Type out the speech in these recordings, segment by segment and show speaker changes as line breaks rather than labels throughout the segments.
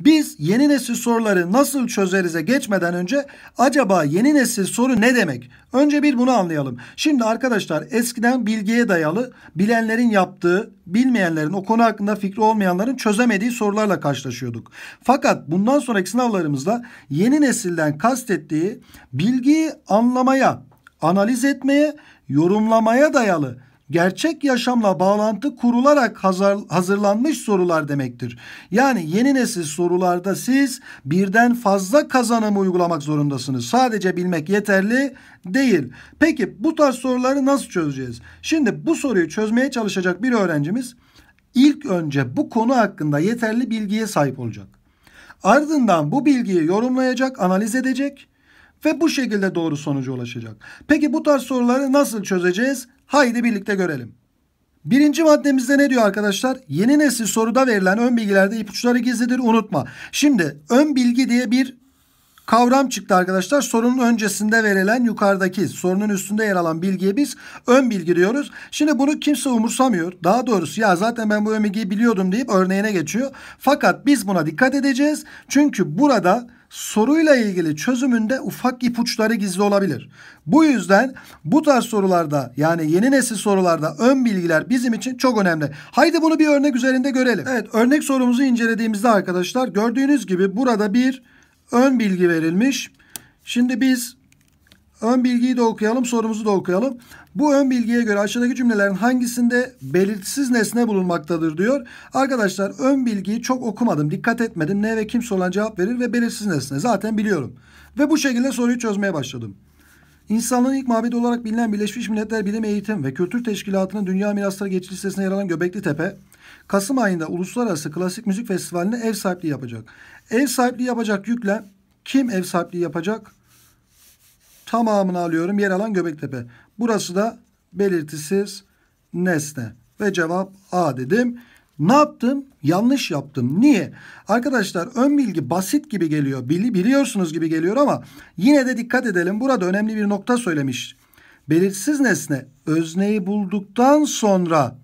Biz yeni nesil soruları nasıl çözerize geçmeden önce acaba yeni nesil soru ne demek? Önce bir bunu anlayalım. Şimdi arkadaşlar eskiden bilgiye dayalı bilenlerin yaptığı, bilmeyenlerin o konu hakkında fikri olmayanların çözemediği sorularla karşılaşıyorduk. Fakat bundan sonraki sınavlarımızda yeni nesilden kastettiği bilgiyi anlamaya, analiz etmeye, yorumlamaya dayalı gerçek yaşamla bağlantı kurularak hazırlanmış sorular demektir. Yani yeni nesil sorularda siz birden fazla kazanımı uygulamak zorundasınız. Sadece bilmek yeterli değil. Peki bu tarz soruları nasıl çözeceğiz? Şimdi bu soruyu çözmeye çalışacak bir öğrencimiz ilk önce bu konu hakkında yeterli bilgiye sahip olacak. Ardından bu bilgiyi yorumlayacak, analiz edecek ve bu şekilde doğru sonuca ulaşacak. Peki bu tarz soruları nasıl çözeceğiz? Haydi birlikte görelim. Birinci maddemizde ne diyor arkadaşlar? Yeni nesil soruda verilen ön bilgilerde ipuçları gizlidir unutma. Şimdi ön bilgi diye bir kavram çıktı arkadaşlar. Sorunun öncesinde verilen yukarıdaki sorunun üstünde yer alan bilgiye biz ön bilgi diyoruz. Şimdi bunu kimse umursamıyor. Daha doğrusu ya zaten ben bu ön bilgiyi biliyordum deyip örneğine geçiyor. Fakat biz buna dikkat edeceğiz. Çünkü burada soruyla ilgili çözümünde ufak ipuçları gizli olabilir. Bu yüzden bu tarz sorularda yani yeni nesil sorularda ön bilgiler bizim için çok önemli. Haydi bunu bir örnek üzerinde görelim. Evet örnek sorumuzu incelediğimizde arkadaşlar gördüğünüz gibi burada bir ön bilgi verilmiş. Şimdi biz Ön bilgiyi de okuyalım, sorumuzu da okuyalım. Bu ön bilgiye göre aşağıdaki cümlelerin hangisinde belirsiz nesne bulunmaktadır diyor. Arkadaşlar ön bilgiyi çok okumadım, dikkat etmedim. Ne ve kim sorulan cevap verir ve belirsiz nesne zaten biliyorum. Ve bu şekilde soruyu çözmeye başladım. İnsanlığın ilk mabedi olarak bilinen Birleşmiş Milletler Bilim Eğitim ve Kültür Teşkilatı'nın Dünya Mirasları geçiş Listesi'ne yer alan Göbekli Tepe, Kasım ayında Uluslararası Klasik Müzik Festivali'ne ev sahipliği yapacak. Ev sahipliği yapacak yükle kim ev sahipliği yapacak? tamamını alıyorum. Yer alan Göbektepe. Burası da belirtisiz nesne. Ve cevap A dedim. Ne yaptım? Yanlış yaptım. Niye? Arkadaşlar ön bilgi basit gibi geliyor. Bili biliyorsunuz gibi geliyor ama yine de dikkat edelim. Burada önemli bir nokta söylemiş. Belirsiz nesne özneyi bulduktan sonra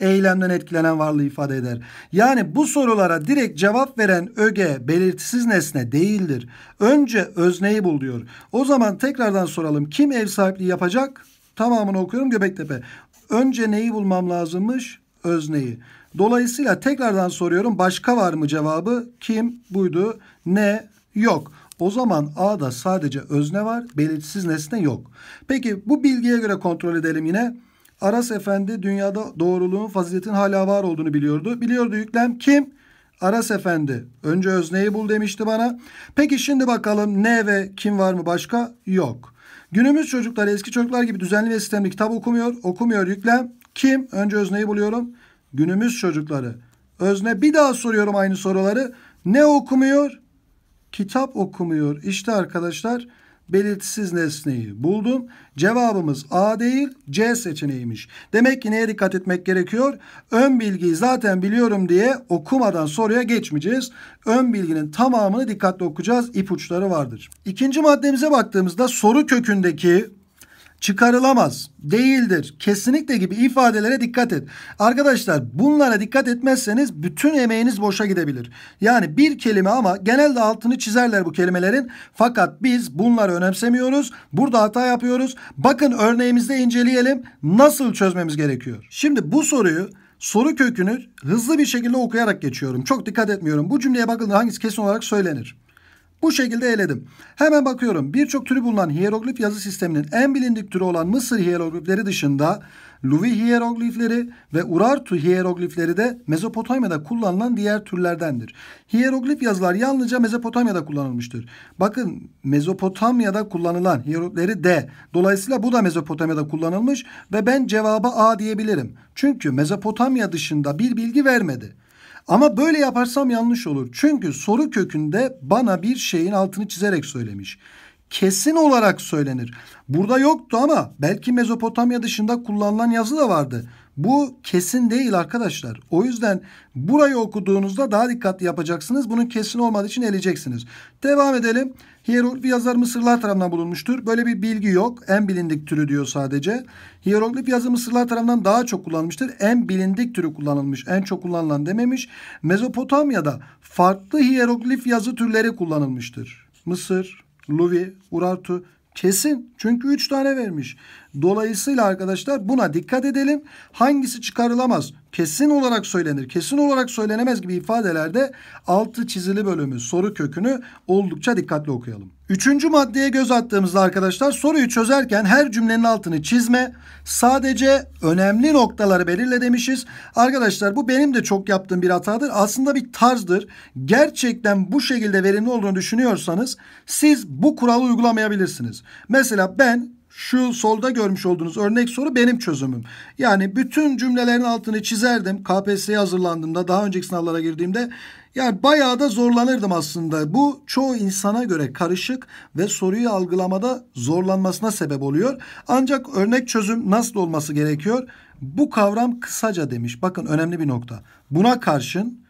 eylemden etkilenen varlığı ifade eder. Yani bu sorulara direkt cevap veren öge belirtisiz nesne değildir. Önce özneyi bul diyor. O zaman tekrardan soralım. Kim ev sahipliği yapacak? Tamamını okuyorum Göbektepe. Önce neyi bulmam lazımmış? Özneyi. Dolayısıyla tekrardan soruyorum. Başka var mı cevabı? Kim? Buydu. Ne? Yok. O zaman A'da sadece özne var, belirsiz nesne yok. Peki bu bilgiye göre kontrol edelim yine. Aras Efendi dünyada doğruluğun, faziletin hala var olduğunu biliyordu. Biliyordu yüklem kim? Aras Efendi. Önce özneyi bul demişti bana. Peki şimdi bakalım ne ve kim var mı başka? Yok. Günümüz çocuklar eski çocuklar gibi düzenli ve sistemli kitap okumuyor. Okumuyor yüklem. Kim? Önce özneyi buluyorum. Günümüz çocukları. Özne bir daha soruyorum aynı soruları. Ne okumuyor? Kitap okumuyor. İşte arkadaşlar belirtisiz nesneyi buldum. Cevabımız A değil C seçeneğiymiş. Demek ki neye dikkat etmek gerekiyor? Ön bilgiyi zaten biliyorum diye okumadan soruya geçmeyeceğiz. Ön bilginin tamamını dikkatli okuyacağız. İpuçları vardır. İkinci maddemize baktığımızda soru kökündeki çıkarılamaz, değildir, kesinlikle gibi ifadelere dikkat et. Arkadaşlar bunlara dikkat etmezseniz bütün emeğiniz boşa gidebilir. Yani bir kelime ama genelde altını çizerler bu kelimelerin. Fakat biz bunları önemsemiyoruz. Burada hata yapıyoruz. Bakın örneğimizde inceleyelim nasıl çözmemiz gerekiyor. Şimdi bu soruyu soru kökünü hızlı bir şekilde okuyarak geçiyorum. Çok dikkat etmiyorum. Bu cümleye bakın hangisi kesin olarak söylenir. Bu şekilde eledim. Hemen bakıyorum. Birçok türü bulunan hieroglif yazı sisteminin en bilindik türü olan Mısır hieroglifleri dışında Luvi hieroglifleri ve Urartu hieroglifleri de Mezopotamya'da kullanılan diğer türlerdendir. Hieroglif yazılar yalnızca Mezopotamya'da kullanılmıştır. Bakın Mezopotamya'da kullanılan hieroglifleri de. Dolayısıyla bu da Mezopotamya'da kullanılmış ve ben cevaba A diyebilirim. Çünkü Mezopotamya dışında bir bilgi vermedi. Ama böyle yaparsam yanlış olur. Çünkü soru kökünde bana bir şeyin altını çizerek söylemiş. Kesin olarak söylenir. Burada yoktu ama belki Mezopotamya dışında kullanılan yazı da vardı. Bu kesin değil arkadaşlar. O yüzden burayı okuduğunuzda daha dikkatli yapacaksınız. Bunun kesin olmadığı için eleyeceksiniz. Devam edelim. Hieroglif yazıları Mısırlılar tarafından bulunmuştur. Böyle bir bilgi yok. En bilindik türü diyor sadece. Hieroglif yazı Mısırlılar tarafından daha çok kullanılmıştır. En bilindik türü kullanılmış. En çok kullanılan dememiş. Mezopotamya'da farklı hieroglif yazı türleri kullanılmıştır. Mısır, Luvi, Urartu kesin. Çünkü üç tane vermiş. Dolayısıyla arkadaşlar buna dikkat edelim. Hangisi çıkarılamaz? Kesin olarak söylenir. Kesin olarak söylenemez gibi ifadelerde altı çizili bölümü soru kökünü oldukça dikkatli okuyalım. Üçüncü maddeye göz attığımızda arkadaşlar soruyu çözerken her cümlenin altını çizme. Sadece önemli noktaları belirle demişiz. Arkadaşlar bu benim de çok yaptığım bir hatadır. Aslında bir tarzdır. Gerçekten bu şekilde verimli olduğunu düşünüyorsanız siz bu kuralı uygulamayabilirsiniz. Mesela ben şu solda görmüş olduğunuz örnek soru benim çözümüm. Yani bütün cümlelerin altını çizerdim. KPSS'ye hazırlandığımda, daha önceki sınavlara girdiğimde yani bayağı da zorlanırdım aslında. Bu çoğu insana göre karışık ve soruyu algılamada zorlanmasına sebep oluyor. Ancak örnek çözüm nasıl olması gerekiyor? Bu kavram kısaca demiş. Bakın önemli bir nokta. Buna karşın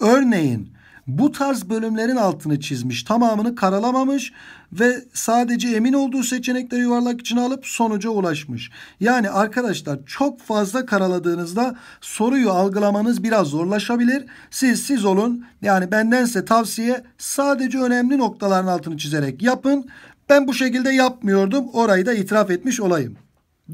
örneğin bu tarz bölümlerin altını çizmiş. Tamamını karalamamış ve sadece emin olduğu seçenekleri yuvarlak içine alıp sonuca ulaşmış. Yani arkadaşlar çok fazla karaladığınızda soruyu algılamanız biraz zorlaşabilir. Siz siz olun. Yani bendense tavsiye sadece önemli noktaların altını çizerek yapın. Ben bu şekilde yapmıyordum. Orayı da itiraf etmiş olayım.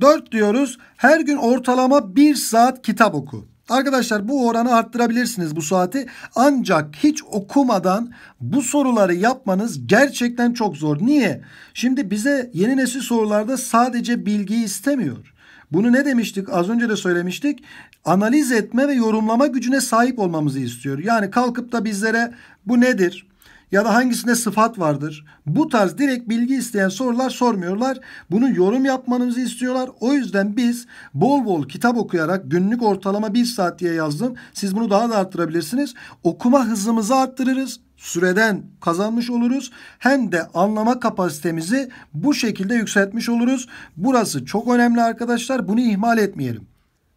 4 diyoruz. Her gün ortalama 1 saat kitap oku. Arkadaşlar bu oranı arttırabilirsiniz bu saati. Ancak hiç okumadan bu soruları yapmanız gerçekten çok zor. Niye? Şimdi bize yeni nesil sorularda sadece bilgiyi istemiyor. Bunu ne demiştik? Az önce de söylemiştik. Analiz etme ve yorumlama gücüne sahip olmamızı istiyor. Yani kalkıp da bizlere bu nedir? ya da hangisinde sıfat vardır? Bu tarz direkt bilgi isteyen sorular sormuyorlar. Bunu yorum yapmanızı istiyorlar. O yüzden biz bol bol kitap okuyarak günlük ortalama bir saat diye yazdım. Siz bunu daha da arttırabilirsiniz. Okuma hızımızı arttırırız süreden kazanmış oluruz. Hem de anlama kapasitemizi bu şekilde yükseltmiş oluruz. Burası çok önemli arkadaşlar. Bunu ihmal etmeyelim.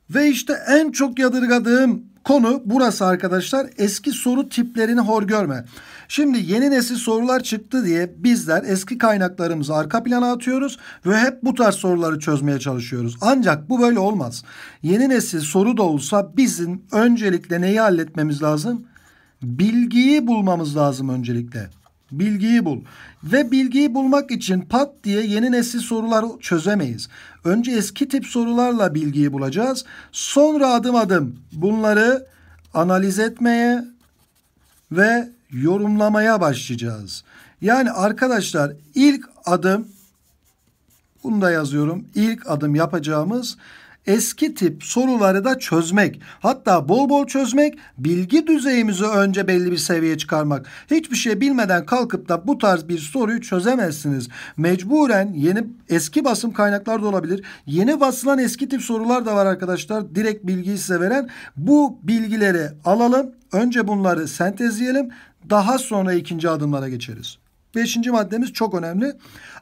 Ve işte en çok yadırgadığım Konu burası arkadaşlar eski soru tiplerini hor görme. Şimdi yeni nesil sorular çıktı diye bizler eski kaynaklarımızı arka plana atıyoruz ve hep bu tarz soruları çözmeye çalışıyoruz. Ancak bu böyle olmaz. Yeni nesil soru da olsa bizim öncelikle neyi halletmemiz lazım? Bilgiyi bulmamız lazım öncelikle. Bilgiyi bul. Ve bilgiyi bulmak için pat diye yeni nesil sorular çözemeyiz. Önce eski tip sorularla bilgiyi bulacağız. Sonra adım adım bunları analiz etmeye ve yorumlamaya başlayacağız. Yani arkadaşlar ilk adım bunu da yazıyorum. İlk adım yapacağımız eski tip soruları da çözmek. Hatta bol bol çözmek, bilgi düzeyimizi önce belli bir seviyeye çıkarmak. Hiçbir şey bilmeden kalkıp da bu tarz bir soruyu çözemezsiniz. Mecburen yeni eski basım kaynaklar da olabilir. Yeni basılan eski tip sorular da var arkadaşlar. Direkt bilgiyi size veren. Bu bilgileri alalım. Önce bunları sentezleyelim. Daha sonra ikinci adımlara geçeriz. Beşinci maddemiz çok önemli.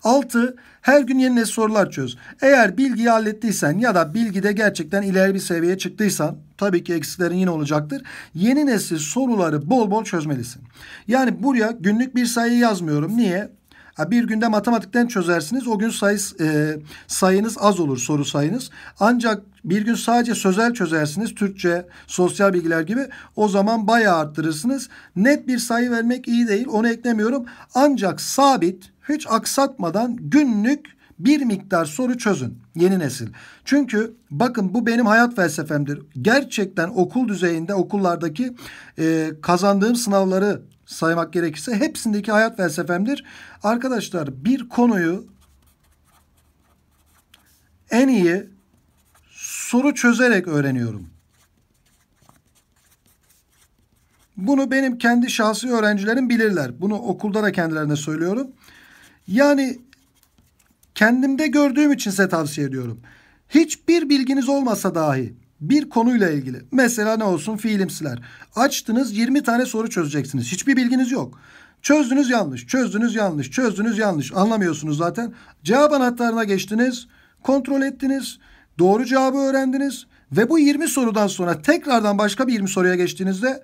Altı, her gün yeni nesil sorular çöz. Eğer bilgiyi hallettiysen ya da bilgide gerçekten ileri bir seviyeye çıktıysan tabii ki eksiklerin yine olacaktır. Yeni nesil soruları bol bol çözmelisin. Yani buraya günlük bir sayı yazmıyorum. Niye? bir günde matematikten çözersiniz. O gün sayıs, e, sayınız az olur soru sayınız. Ancak bir gün sadece sözel çözersiniz. Türkçe, sosyal bilgiler gibi. O zaman bayağı arttırırsınız. Net bir sayı vermek iyi değil. Onu eklemiyorum. Ancak sabit, hiç aksatmadan günlük bir miktar soru çözün yeni nesil. Çünkü bakın bu benim hayat felsefemdir. Gerçekten okul düzeyinde okullardaki e, kazandığım sınavları saymak gerekirse hepsindeki hayat felsefemdir. Arkadaşlar bir konuyu en iyi soru çözerek öğreniyorum. Bunu benim kendi şahsi öğrencilerim bilirler. Bunu okulda da kendilerine söylüyorum. Yani Kendimde gördüğüm için size tavsiye ediyorum. Hiçbir bilginiz olmasa dahi bir konuyla ilgili. Mesela ne olsun fiilimsiler. Açtınız 20 tane soru çözeceksiniz. Hiçbir bilginiz yok. Çözdünüz yanlış, çözdünüz yanlış, çözdünüz yanlış. Anlamıyorsunuz zaten. Cevap anahtarına geçtiniz, kontrol ettiniz, doğru cevabı öğrendiniz ve bu 20 sorudan sonra tekrardan başka bir 20 soruya geçtiğinizde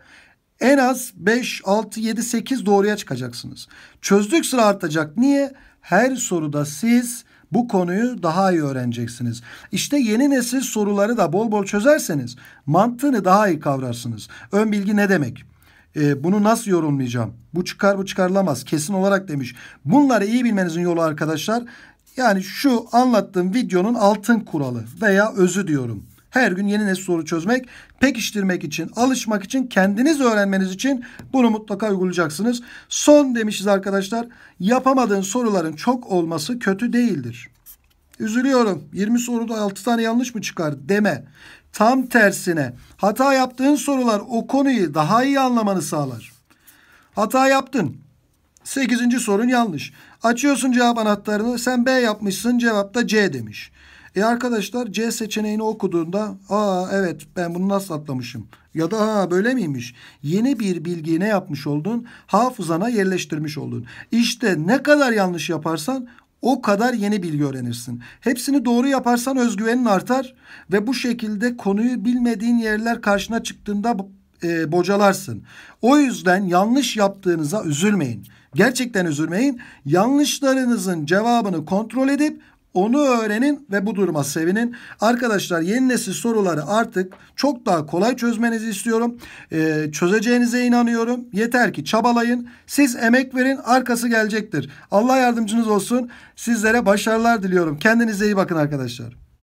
en az 5, 6, 7, 8 doğruya çıkacaksınız. Çözdük sıra artacak. Niye? Her soruda siz bu konuyu daha iyi öğreneceksiniz. İşte yeni nesil soruları da bol bol çözerseniz mantığını daha iyi kavrarsınız. Ön bilgi ne demek? E, bunu nasıl yorumlayacağım? Bu çıkar bu çıkarılamaz kesin olarak demiş. Bunları iyi bilmenizin yolu arkadaşlar yani şu anlattığım videonun altın kuralı veya özü diyorum. Her gün yeni nesil soru çözmek, pekiştirmek için, alışmak için, kendiniz öğrenmeniz için bunu mutlaka uygulayacaksınız. Son demişiz arkadaşlar. Yapamadığın soruların çok olması kötü değildir. Üzülüyorum. 20 soruda 6 tane yanlış mı çıkar deme. Tam tersine hata yaptığın sorular o konuyu daha iyi anlamanı sağlar. Hata yaptın. 8. sorun yanlış. Açıyorsun cevap anahtarını. Sen B yapmışsın. Cevapta C demiş. E arkadaşlar C seçeneğini okuduğunda aa evet ben bunu nasıl atlamışım ya da ha böyle miymiş? Yeni bir bilgiyi ne yapmış oldun? Hafızana yerleştirmiş oldun. İşte ne kadar yanlış yaparsan o kadar yeni bilgi öğrenirsin. Hepsini doğru yaparsan özgüvenin artar ve bu şekilde konuyu bilmediğin yerler karşına çıktığında e, bocalarsın. O yüzden yanlış yaptığınıza üzülmeyin. Gerçekten üzülmeyin. Yanlışlarınızın cevabını kontrol edip onu öğrenin ve bu duruma sevinin. Arkadaşlar yeni nesil soruları artık çok daha kolay çözmenizi istiyorum. Ee, çözeceğinize inanıyorum. Yeter ki çabalayın. Siz emek verin. Arkası gelecektir. Allah yardımcınız olsun. Sizlere başarılar diliyorum. Kendinize iyi bakın arkadaşlar.